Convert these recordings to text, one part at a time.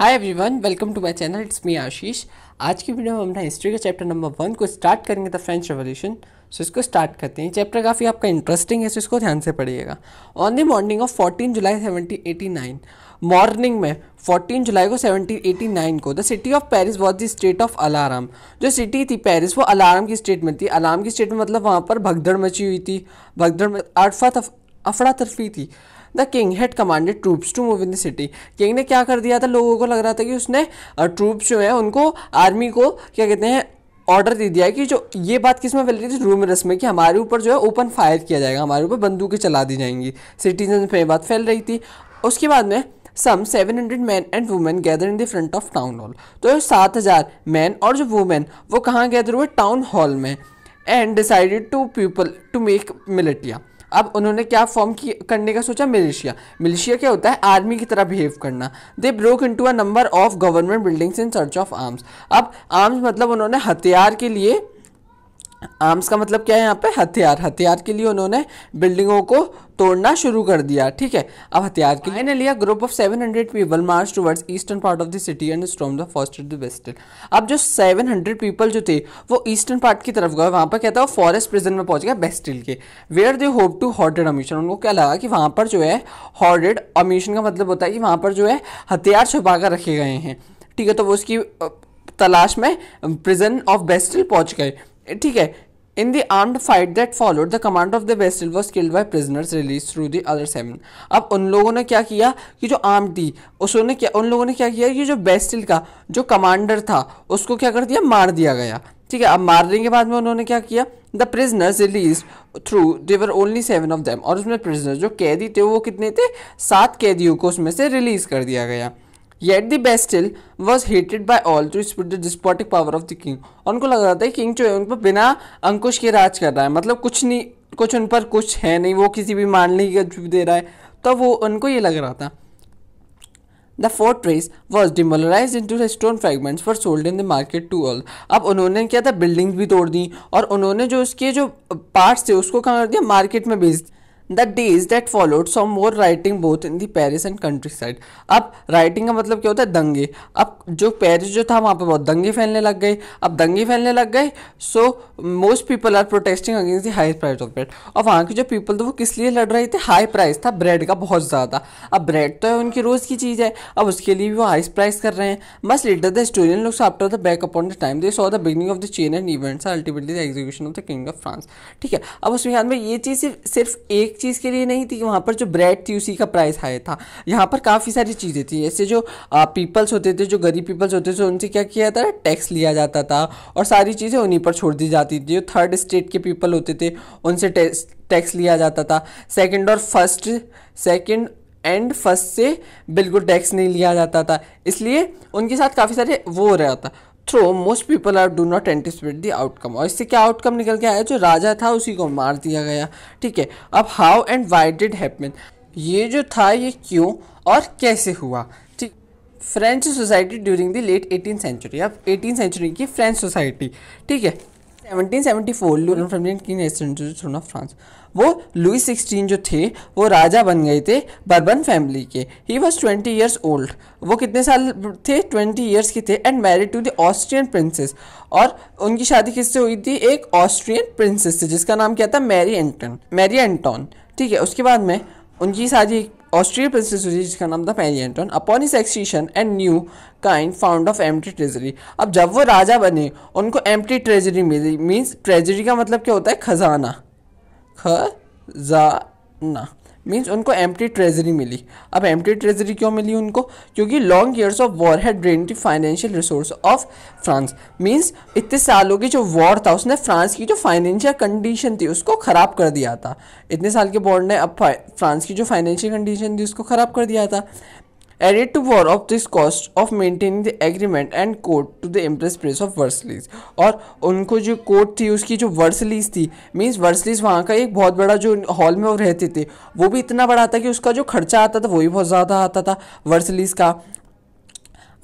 hi everyone welcome to my channel it's me Ashish आज की video में हम अपना हिस्ट्री का चैप्टर नंबर वन को स्टार्ट करेंगे द फ्रेंच रेवोल्यूशन सो इसको स्टार्ट करते हैं चैप्टर काफ़ी आपका इंटरेस्टिंग है सो इसको ध्यान से पढ़िएगा on the morning of 14 July 1789 morning में 14 जुलाई को 1789 को the city of Paris was the state of alarm जो सिटी थी पेरिस वो अलार्म की स्टेट में थी अलार्म की स्टेट में मतलब वहाँ पर भगदड़ मची हुई थी भगदड़ में अड़फा अफड़ा तरफी थी the king had commanded troops to move in the city king ने क्या कर दिया था लोगों को लग रहा था कि उसने ट्रूप्स जो है उनको आर्मी को क्या कहते हैं ऑर्डर दे दिया है कि जो ये बात किस में फैल रही थी रूमरस में कि हमारे ऊपर जो है ओपन फायर किया जाएगा हमारे ऊपर बंदूकें चला दी जाएंगी सिटीजन पे बात फैल रही थी उसके बाद में some 700 man and women gather in the front of town hall तो सात हज़ार मैन और जो वुमेन वो कहाँ गैदर हुए टाउन हॉल में and decided to people to make militia अब उन्होंने क्या फॉर्म करने का सोचा मिलिशिया मिलिशिया क्या होता है आर्मी की तरह बिहेव करना they broke into a number of government buildings in search of arms अब आर्म्स मतलब उन्होंने हथियार के लिए आर्म्स का मतलब क्या है यहाँ पे हथियार हथियार के लिए उन्होंने बिल्डिंगों को तोड़ना शुरू कर दिया ठीक है अब हथियार के लिए लिया group of 700 hundred people march towards eastern part of the city and storm the first the western अब जो 700 पीपल जो थे वो ईस्टर्न पार्ट की तरफ गए वहाँ पर कहता है फॉरेस्ट प्रिजन में पहुंच गया बेस्टिल के where they hope to hoarded ammunition उनको क्या लगा कि वहाँ पर जो है हॉर्डेड अमीशन का मतलब होता है कि वहाँ पर जो है हथियार छुपा कर रखे गए हैं ठीक है तो वो उसकी तलाश में प्रिजन ऑफ बेस्टिल पहुँच गए ठीक है in the armed fight that followed the command of the Bastille was killed by prisoners release through the other seven अब उन लोगों ने क्या किया कि जो आर्म थी उसने क्या उन लोगों ने क्या किया कि जो बेस्टिल का जो कमांडर था उसको क्या कर दिया मार दिया गया ठीक है अब मारने के बाद में उन्होंने क्या किया the prisoners release through there were only seven of them और उसमें प्रिजनर जो कैदी थे वो कितने थे सात कैदियों को उसमें से रिलीज़ कर दिया गया yet the Bastille was hated by all to speed the despotic power of the king उनको लग रहा था कि किंग जो है उन पर बिना अंकुश के राज कर रहा है मतलब कुछ नहीं कुछ उन पर कुछ है नहीं वो किसी भी मानने की गजब दे रहा है तो वो उनको ये लग रहा था the fortress was demolished into stone fragments for sold in the market to all अब उन्होंने क्या था बिल्डिंग्स भी तोड़ दी और उन्होंने जो उसके जो पार्ट्स थे उसको कहाँ कर दिया मार्केट में बेच the days that followed some more rioting both in the Paris and countryside अब राइटिंग का मतलब क्या होता है दंगे अब जो पेरिस जो था वहाँ पर बहुत दंगे फैलने लग गए अब दंगे फैलने लग गए so most people are protesting against the high price of bread और वहाँ के जो पीपल थे वो किस लिए लड़ रहे थे हाई प्राइस था ब्रेड का बहुत ज़्यादा अब ब्रेड तो है उनकी रोज़ की चीज़ है अब उसके लिए भी वो हाई प्राइस कर रहे हैं बस leader the historian looks after the back upon the time they so the beginning of the chain and events ultimately the execution of the king of France ठीक है अब उसके ख्याल में ये चीज़ सिर्फ सिर्फ एक चीज़ के लिए नहीं थी वहाँ पर जो ब्रेड थी उसी का प्राइस हाई था यहाँ पर काफ़ी सारी चीज़ें थी ऐसे जो पीपल्स होते थे जो गरीब पीपल्स होते थे उनसे क्या किया जाता था टैक्स लिया जाता था और सारी चीज़ें उन्हीं पर छोड़ दी जाती थी जो थर्ड स्टेट के पीपल होते थे उनसे टैक्स लिया जाता था सेकेंड और फर्स्ट सेकेंड एंड फर्स्ट से बिल्कुल टैक्स नहीं लिया जाता था इसलिए उनके साथ काफ़ी सारे वो हो रहा था though most people are do not anticipate the outcome और इससे क्या आउटकम निकल के आया जो राजा था उसी को मार दिया गया ठीक है अब how and why did happen ये जो था ये क्यों और कैसे हुआ ठीक French society during the late eighteen century अब एटीन सेंचुरी की फ्रेंच सोसाइटी ठीक है 1774 लुई फोर ऑफ फ्रांस वो लुई सिक्सटीन जो थे वो राजा बन गए थे बर्बन फैमिली के ही वॉज ट्वेंटी ईयर्स ओल्ड वो कितने साल थे ट्वेंटी ईयर्स के थे and married to the Austrian princess और उनकी शादी किससे हुई थी एक ऑस्ट्रियन प्रिंसेस से जिसका नाम क्या था मैरी एंटन मैरी एंटॉन ठीक है उसके बाद में उनकी शादी ऑस्ट्रिया प्रिंसेस हुई जिसका नाम था पैनी एंटोन upon his accession and new kind found of empty treasury अब जब वो राजा बने उनको एम्प्टी ट्रेजरी मिली मीन्स ट्रेजरी का मतलब क्या होता है खजाना खजाना मीन्स उनको टी ट्रेजरी मिली अब टी ट्रेजरी क्यों मिली उनको क्योंकि long years of war has drain the financial resource of France means इतने सालों की जो वॉर था उसने फ्रांस की जो फाइनेंशियल कंडीशन थी उसको ख़राब कर दिया था इतने साल के बॉर्ड ने अब फ्रांस की जो फाइनेंशियल कंडीशन थी उसको ख़राब कर दिया था added to war of this cost of maintaining the agreement and court to the impress price of Versailles और उनको जो कोर्ट थी उसकी जो वर्सलीज थी मीन्स वर्सलीज वहाँ का एक बहुत बड़ा जो हॉल में वो रहते थे वो भी इतना बड़ा आता कि उसका जो खर्चा आता था वो भी बहुत ज़्यादा आता था वर्सलीज का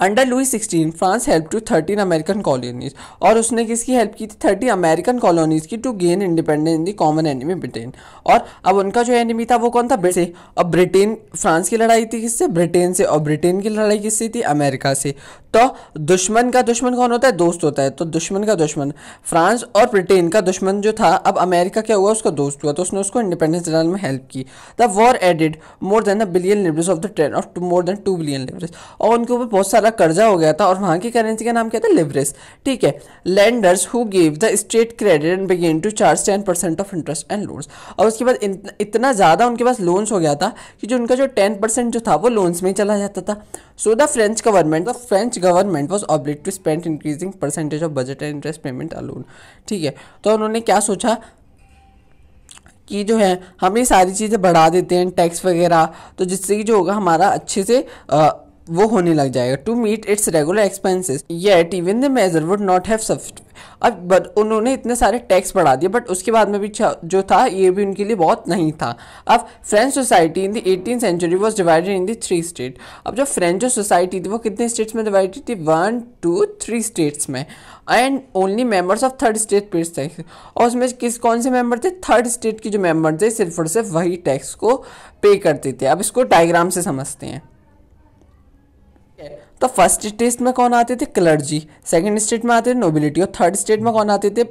under Louis sixteen France help to thirteen American colonies और उसने किसकी हेल्प की थी थर्टी अमेरिकन कॉलोनीज की to gain independence in the common enemy Britain और अब उनका जो एनिमी था वो कौन था ब्रिटेन अब ब्रिटेन फ्रांस की लड़ाई थी किससे ब्रिटेन से और ब्रिटेन की लड़ाई किससे थी अमेरिका से तो दुश्मन का दुश्मन कौन होता है दोस्त होता है तो दुश्मन का दुश्मन फ्रांस और ब्रिटेन का दुश्मन जो था अब अमेरिका क्या हुआ उसका दोस्त हुआ तो उसने उसको इंडिपेंडेंस दिलाने में हेल्प की the war added more than a billion livres of the train of more than two billion livres और उनके ऊपर बहुत सारा कर्जा हो गया था और वहाँ की करेंसी का नाम क्या था लिवरेज ठीक है lenders who gave the state credit and began to charge ten percent of interest and loans और उसके बाद इतना ज़्यादा उनके पास लोन्स हो गया था कि जो उनका जो टेन परसेंट जो था वो लोन्स में चला जाता था so the French government the French government was obliged to spend increasing percentage of budget and interest payment alone ठीक है तो उन्होंने क्या सोचा कि जो है हम ये सारी चीज़ें बढ़ा देते हैं टैक्स वगैरह तो जिससे कि जो होगा हमारा अच्छे से आ, वो होने लग जाएगा to meet its regular expenses yet even the major would not have अब बट उन्होंने इतने सारे टैक्स बढ़ा दिए बट उसके बाद में भी जो था ये भी उनके लिए बहुत नहीं था अब French society in the eighteen century was divided in the three state अब जो फ्रेंच जो सोसाइटी थी वो कितने स्टेट्स में डिवाइडेड थी वन टू थ्री स्टेट्स में and only members of third state pay tax और उसमें किस कौन से मेम्बर थे थर्ड स्टेट के जो मेम्बर थे सिर्फ और सिर्फ वही टैक्स को पे करते थे अब इसको डायग्राम से समझते हैं तो फर्स्ट स्टेट में कौन आते थे क्लर्जी सेकंड स्टेट में आते थे नोबिलिटी और थर्ड स्टेट में कौन आते थे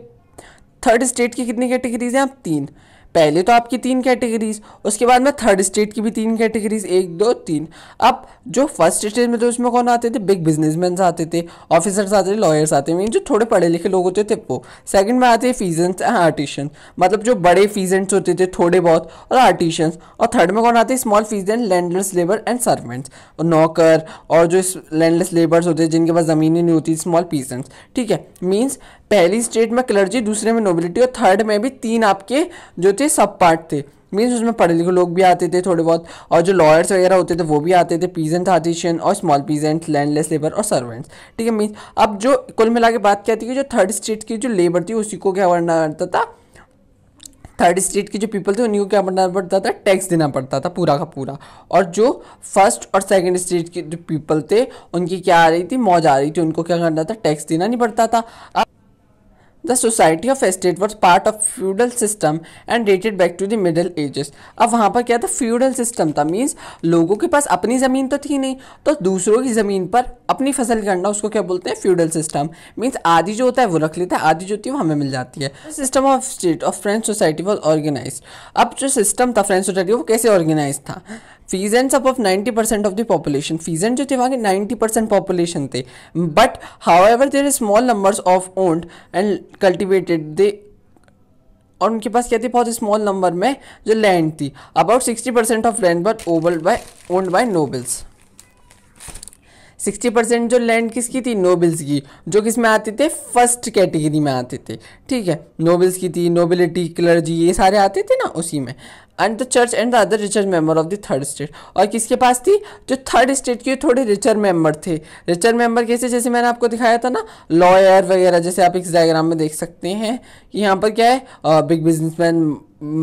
थर्ड स्टेट की कितनी कैटेगरीज हैं आप तीन पहले तो आपकी तीन कैटेगरीज उसके बाद में थर्ड स्टेट की भी तीन कैटेगरीज एक दो तीन अब जो फर्स्ट स्टेट में तो उसमें कौन आते थे बिग बिजनेसमैन आते थे ऑफिसर्स आते थे लॉयर्स आते थे जो थोड़े पढ़े लिखे लोग होते थे वो सेकंड में आते थे फीजेंट्स एंड आर्टिशन मतलब जो बड़े फीजेंट्स होते थे थोड़े बहुत और आर्टिशंस और थर्ड में कौन आते small peasant landless labour and servants और नौकर और जो लैंडलेस लेबर्स होते हैं जिनके पास जमीन नहीं होती स्मॉल पीजेंट्स ठीक है मीन्स पहली स्टेट में क्लर्जी दूसरे में नोबिलिटी और थर्ड में भी तीन आपके जो थे सब पार्ट थे मीन्स उसमें पढ़े लिखे लोग भी आते थे थोड़े बहुत और जो लॉयर्स वगैरह होते थे वो भी आते थे पीजेंट आर्टिशियन और स्मॉल पीजेंट लैंडलेस लेबर और सर्वेंट्स ठीक है मीन्स अब जो कुल मिला के बात क्या थी कि जो थर्ड स्टेट की जो लेबर थी उसी को क्या करना पड़ता था थर्ड स्टेट के जो पीपल थे उन्हीं को क्या करना पड़ता था टैक्स देना पड़ता था पूरा का पूरा और जो फर्स्ट और सेकेंड स्टेट के जो पीपल थे उनकी क्या आ रही थी मौज आ रही थी उनको क्या करना था टैक्स देना नहीं पड़ता था अब the society of estate was part of feudal system and dated back to the middle ages अब वहाँ पर क्या था फ्यूडल सिस्टम था मीन्स लोगों के पास अपनी ज़मीन तो थी नहीं तो दूसरों की ज़मीन पर अपनी फसल करना उसको क्या बोलते हैं फ्यूडल सिस्टम मीन्स आधी जो होता है वो रख लेता है आधी जो होती है वो हमें मिल जाती है system of state of French society was organise अब जो सिस्टम था फ्रेंच सोसाइटी वो कैसे ऑर्गेनाइज था फीजेंट्स अब of ninety percent of the population peasant जो थे वहाँ के नाइन्टी परसेंट पॉपुलेशन थे but however their small numbers of owned and cultivated they और उनके पास क्या थी बहुत स्मॉल नंबर में जो लैंड थी about sixty percent of land but owned by owned by nobles sixty percent जो लैंड किसकी थी नोबल्स की जो किस में आते थे फर्स्ट कैटेगरी में आते थे ठीक है नोबल्स की थी नोबिलिटी क्लर्जी ये सारे आते थे ना उसी में and the church and the other richer member of the third state और किसके पास थी जो थर्ड स्टेट के थोड़े रिचर मेंबर थे रिचर मेंबर कैसे जैसे मैंने आपको दिखाया था ना लॉयर वगैरह जैसे आप इस डायग्राम में देख सकते हैं कि यहाँ पर क्या है big businessman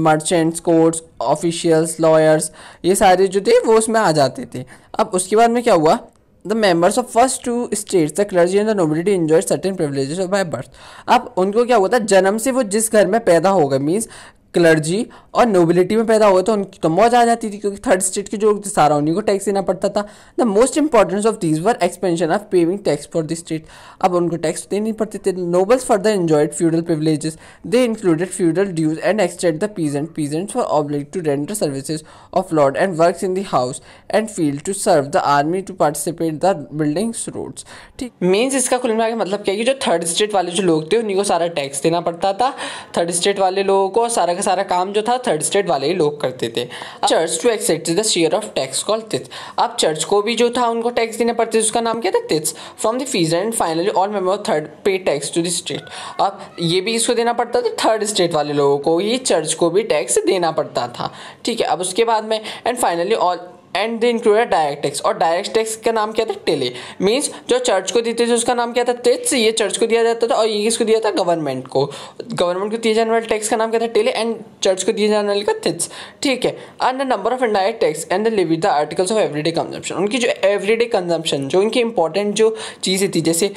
merchants courts officials lawyers ये सारे जो थे वो उसमें आ जाते थे अब उसके बाद में क्या हुआ the members of first two states the clergy and the nobility enjoy certain privileges of by birth अब उनको क्या होता है जन्म से वो जिस घर में पैदा हो गए मीन्स क्लर्जी और नोबिलिटी में पैदा हुए तो उनकी तो मौज आ जाती थी क्योंकि थर्ड स्टेट के जो सारा उन्हीं को टैक्स देना पड़ता था the most importance of these were exemption of paying tax for the state अब उनको टैक्स देने पड़ते थे nobles further enjoyed feudal privileges they included feudal dues and extend the peasant peasants for obliged to render services of lord and work in the house and field to serve the army to participate the buildings roads ठीक means इसका खुल मिला मतलब क्या है कि जो third state वाले जो लोग थे उन्हीं को सारा टैक्स देना पड़ता था थर्ड स्टेट वाले लोगों को सारा का सारा काम जो था थर्ड स्टेट वाले ही लोग करते थे church to accept the share of tax call tithe अब चर्च को भी जो था उनको टैक्स देने पड़ते थे उसका नाम क्या था tithes from the fees and finally all member of third pay tax to the state अब ये भी इसको देना पड़ता था थर्ड स्टेट वाले लोगों को ही चर्च को भी टैक्स देना पड़ता था ठीक है अब उसके बाद में and finally all and they include direct tax और डायरेक्ट टैक्स का नाम क्या था टेले मीन्स जो चर्च को देते थे उसका नाम क्या था टेट्स ये चर्च को दिया जाता था और ये किसको दिया था गवर्नमेंट को गवर्नमेंट को दिए जाने वाले टैक्स का नाम क्या था टेले एंड चर्च को दिए जाने वाले का टिट्स ठीक है and the number of indirect tax and the levied the articles of everyday consumption उनकी जो एवरीडे कंजम्पन जो उनकी इंपॉर्टेंट जो चीज़ें थी जैसे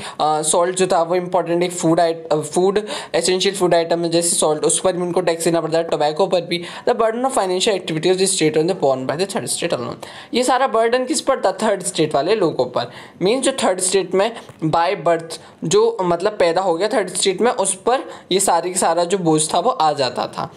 सॉल्ट जो था वो इंपॉर्टेंट एक फूड आइट फूड एसेंशियल फूड आइटम है जैसे सॉल्ट उस पर भी उनको टैक्स देना पड़ता है टोबैको पर भी the burden of financial activities state on the borne by the third state alone ये सारा बर्डन किस पर था थर्ड स्टेट वाले लोगों पर मीन्स जो थर्ड स्टेट में बाय बर्थ जो मतलब पैदा हो गया थर्ड स्टेट में उस पर ये सारी सारा जो बोझ था वो आ जाता था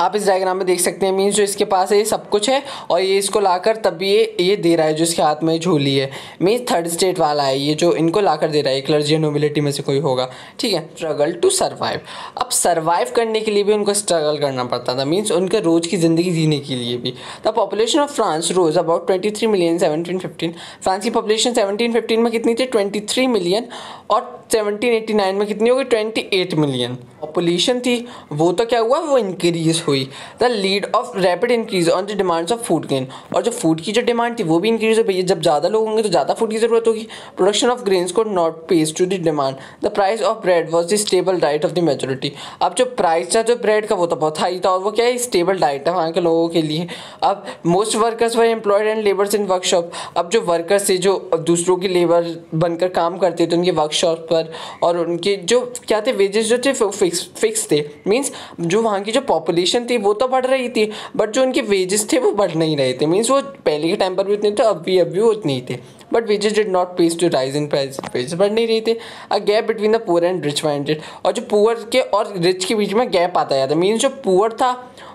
आप इस डायग्राम में देख सकते हैं मीन्स जो इसके पास है ये सब कुछ है और ये इसको लाकर तब ये ये दे रहा है जो इसके हाथ में झोली है मीन्स थर्ड स्टेट वाला है ये जो इनको लाकर दे रहा है क्लर्जी नोबिलिटी में से कोई होगा ठीक है स्ट्रगल टू सर्वाइव अब सर्वाइव करने के लिए भी उनको स्ट्रगल करना पड़ता था मीन्स उनके रोज़ की ज़िंदगी जीने के लिए भी the population of France rose about twenty three million seventeen fifteen फ्रांस की पॉपुलेशन सेवनटीन फिफ्टीन में कितनी थी ट्वेंटी थ्री मिलियन और 1789 में कितनी हो गई 28 मिलियन पॉपुलेशन थी वो तो क्या हुआ वो इंक्रीज हुई the lead of rapid increase on the demands of food grain और जो फूड की जो डिमांड थी वो भी इंक्रीज हो भैया जब ज़्यादा लोग होंगे तो ज़्यादा फूड की ज़रूरत होगी प्रोडक्शन ऑफ ग्रेन्स को not pace to the demand the price of bread was the stable diet of the majority अब जो प्राइस था जो ब्रेड का वो तो बहुत हाई था और वो क्या है स्टेबल डाइट है वहाँ के लोगों के लिए अब most workers were employed and labours in workshop अब जो वर्कर्स थे जो दूसरों की लेबर बनकर काम करते थे उनके वर्कशॉप पर डॉलर और उनके जो क्या थे वेजेस जो थे फिक्स फिक्स थे मीन्स जो वहाँ की जो पॉपुलेशन थी वो तो बढ़ रही थी बट जो उनके वेजेस थे वो बढ़ नहीं रहे थे मीन्स वो पहले के टाइम पर भी उतने थे अब भी अब भी उतने ही थे but wages did not pace to rise in price wages बढ़ नहीं रहे थे a gap between the poor and rich minded और जो पुअर के और रिच के बीच में गैप आता जाता मीन्स जो पुअर था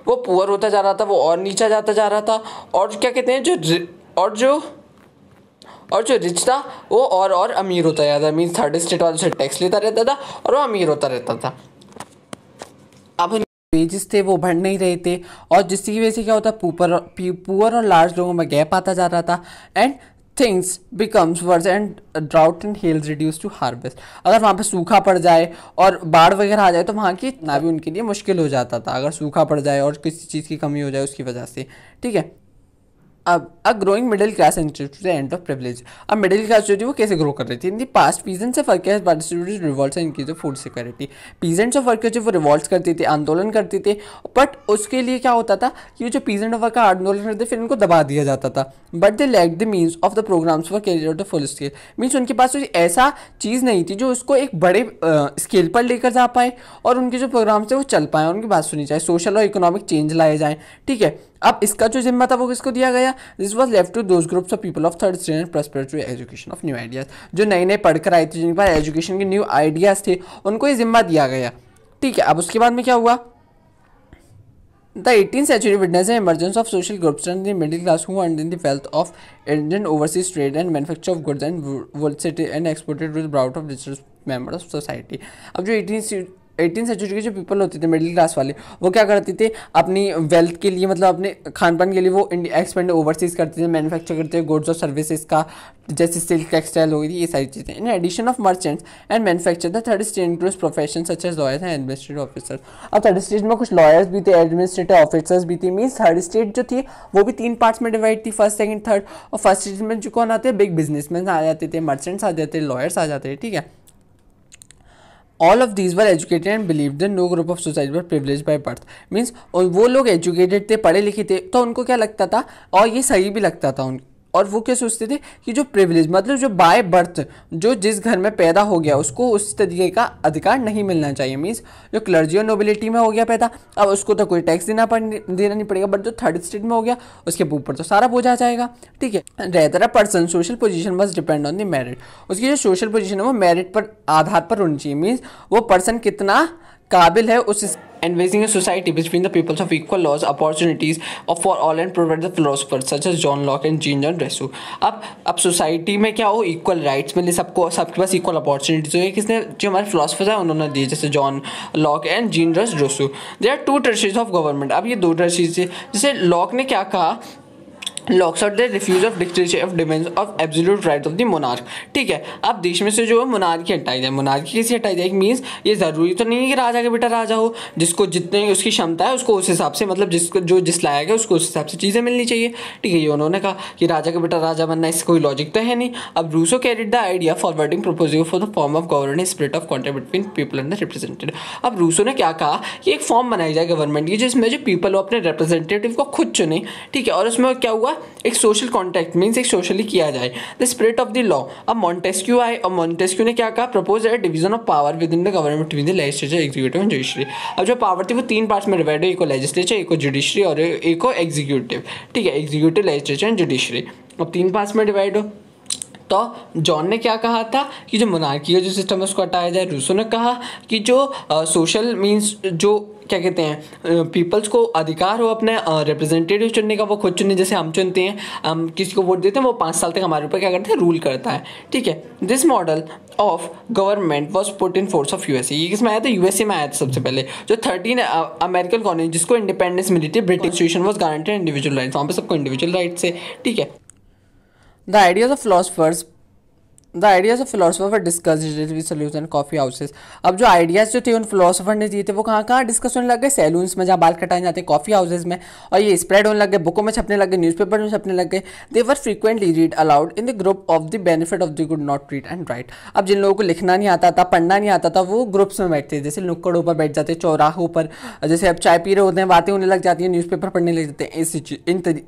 वो पुअर होता जा रहा था वो और नीचा जाता जा रहा था और क्या कहते हैं जो और जो और जो रिच था वो और और अमीर होता जाता था मीन थर्ड स्टेट वालों से टैक्स लेता रहता था और वो अमीर होता रहता था अब वेजेस थे वो बढ़ नहीं रहे थे और जिसकी वजह से क्या होता पुअर पुअर और लार्ज लोगों में गैप आता जा रहा था and things becomes worse and drought and hails reduce to harvest अगर वहाँ पर सूखा पड़ जाए और बाढ़ वगैरह आ जाए तो वहाँ की इतना भी उनके लिए मुश्किल हो जाता था अगर सूखा पड़ जाए और किसी चीज़ की कमी हो जाए उसकी वजह से ठीक है अब a growing middle class institute the end of privilege अब मिडिल क्लास जो थी वो कैसे ग्रो कर रही थी in the past peasants of workers participated revolt and की जो food security peasants of workers जो वो रिवॉल्ट करते थे आंदोलन करते थे बट उसके लिए क्या होता था कि जो पीजेंट ऑफ वर्कर आंदोलन करते फिर इनको दबा दिया जाता था but they lack the means of the programmes for career of the full scale means उनके पास कोई ऐसा चीज़ नहीं थी जो उसको एक बड़े स्केल पर लेकर जा पाए और उनके जो प्रोग्राम्स थे वो चल पाए उनकी बात सुनी जाए सोशल और इकोनॉमिक चेंज लाए जाएँ ठीक है अब इसका जो जिम्मा था वो किसको दिया गया दिस वॉज लेफ्ट टू दो groups of people of third standard prosperity education of new ideas जो नए नए पढ़कर आए थे जिनके पास एजुकेशन के न्यू आइडियाज थे उनको ये जिम्मा दिया गया ठीक है अब उसके बाद में क्या हुआ the eighteen century witness emergence of social groups and the middle class who earned in the wealth of Indian overseas trade and manufacture of goods and world city and exported with brought of distress member of society अब जो eighteen eighteen century के जो people होते थे middle class वाले वो क्या करते थे अपनी वेल्थ के लिए मतलब अपने खान पान के लिए वो एक्सपेंड ओवरसीज करते थे मैन्युफैक्चर करते थे गुड्स और सर्विसेज का जैसे सिल्क टेक्सटाइल हो गई थी ये सारी चीज़ें in addition of merchants and manufacture the third state include profession such as lawyers and administrative officer अब थर्ड स्टेट में कुछ लॉयर्स भी थे एडमिनिस्ट्रेटिव ऑफिसर्स भी थे मीन्स थर्ड स्टेट जो थी वो भी तीन पार्ट्स में डिवाइड थी फर्स्ट सेकेंड थर्ड और फर्स्ट स्टेट में जो कौन आते हैं बिग बिजनेसमैन आ जाते थे मर्चेंट्स आ जाते लॉयर्स आ जाते ठीक है all of these were educated and believe the no group of society were privileged by birth means वो लोग एजुकेटेड थे पढ़े लिखे थे तो उनको क्या लगता था और ये सही भी लगता था उन और वो क्या सोचते थे कि जो प्रिविलेज मतलब जो बाय बर्थ जो जिस घर में पैदा हो गया उसको उस तरीके का अधिकार नहीं मिलना चाहिए मीन्स जो क्लर्जी और नोबिलिटी में हो गया पैदा अब उसको तो कोई टैक्स देना पड़ देना नहीं पड़ेगा बट जो थर्ड स्टेट में हो गया उसके ऊपर तो सारा बोझ आ जाएगा ठीक है रहता पर्सन सोशल पोजिशन बस डिपेंड ऑन द मेरिट उसकी जो सोशल पोजिशन है वो मेरिट पर आधार पर होनी चाहिए मीन्स वो पर्सन कितना काबिल है उस envisaging society between the peoples of equal laws opportunities of for all and provide the philosopher such such John Locke and Jean John Rousseau अब अब सोसाइटी में क्या हो इक्वल राइट्स मिले सबको सबके पास इक्वल अपॉर्चुनिटीज हो किसने जो हमारे फिलोसफर्स हैं उन्होंने दिए जैसे जॉन लॉक एंड जीन रस Rousseau they are two treatises of government अब ये दो ट्रेशीज जैसे लॉक ने क्या कहा Locke's out the refuse of dictatorship of demands of absolute right of the monarch ठीक है अब देश में से जो है मोनार्की हटाई जाए मोनार्की कैसे हटाई जाए मीन्स ये ज़रूरी तो नहीं है कि राजा के बेटा राजा हो जिसको जितने उसकी क्षमता है उसको उस हिसाब से मतलब जिसको जो जिस लाया गया उसको उस हिसाब से चीज़ें मिलनी चाहिए ठीक है ये उन्होंने कहा कि राजा का बेटा राजा बनना इसका कोई लॉजिक तो है नहीं अब Rousseau carried the idea forwarding proposal for the form of governance spirit of contract between people and the representative अब रूसो ने क्या कहा कि एक फॉर्म बनाई जाए गवर्नमेंट की जिसमें जो पीपल हो अपने रिप्रेजेंटेटिव को खुद चुने ठीक है और उसमें क्या हुआ एक सोशल कॉन्टैक्ट मीन्स एक सोशली किया जाए the spirit of the law अब मॉन्टेस्क्यू आए और मॉन्टेस्क्यू ने क्या कहा प्रपोज है division of power within the government with the legislature executive and judiciary अब जो पावर थी वो तीन पार्ट में डिवाइड है एक को लेजिस्लेचर एक को जुडिशरी और एक को एग्जीक्यूटिव ठीक है एग्जीक्यूटिव लेजिस्लेचर एंड जुडिशरी अब तीन पार्ट में डिवाइड हो तो जॉन ने क्या कहा था कि जो मोनार्की का जो सिस्टम है उसको हटाया जाए रूसो ने कहा कि जो सोशल मीन्स जो क्या कहते हैं पीपल्स को अधिकार हो अपने रिप्रेजेंटेटिव चुनने का वो खुद चुनने जैसे हम चुनते हैं हम किसी को वोट देते हैं वो पाँच साल तक हमारे ऊपर क्या करते हैं रूल करता है ठीक है this model of government was put in force of USA ये किस में आया था यूएसए में आया था सबसे पहले जो थर्टीन अमेरिकन कॉलोनी जिसको इंडिपेंडेंस मिली थी British constitution was guaranteed individual right वहाँ पर सबको इंडिविजुअल राइट्स है ठीक है The ideas of philosophers the ideas of philosopher discuss solution coffee houses अब जो आइडियाज जो थे उन फिलोसफर ने दिए थे वो कहाँ कहाँ डिस्कस होने लग गए सैलून्स में जहाँ बाल कटाए जाते हैं कॉफी हाउसेज में और ये स्प्रेड होने लग गए बुकों में छपने लगे न्यूज न्यूज़पेपर में छपने लग गए they were frequently read aloud in the group of the benefit of the good not read and write अब जिन लोगों को लिखना नहीं आता था पढ़ना नहीं आता था वो ग्रुप्स में बैठते थे जैसे नुक्कड़ों पर बैठ जाते चौराहों पर जैसे अब चाय पी रहे होते हैं बातें होने लग जाती हैं न्यूज़पेपर पढ़ने लग जाते हैं इस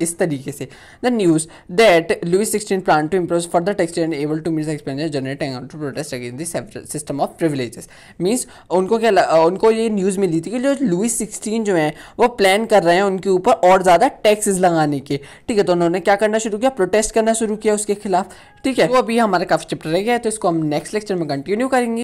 इस तरीके से the news that Louis sixteen plan to improve for texture and able to meet expenses generating to protest against this system of privileges means उनको क्या लग, उनको ये न्यूज़ मिली थी कि जो लुइस सिक्सटीन जो है वो प्लान कर रहे हैं उनके ऊपर और ज़्यादा टैक्सेस लगाने के ठीक है तो उन्होंने क्या करना शुरू किया प्रोटेस्ट करना शुरू किया उसके खिलाफ ठीक है वो अभी हमारा काफ़ी चैप्टर रह गया है तो इसको हम नेक्स्ट लेक्चर में कंटिन्यू करेंगे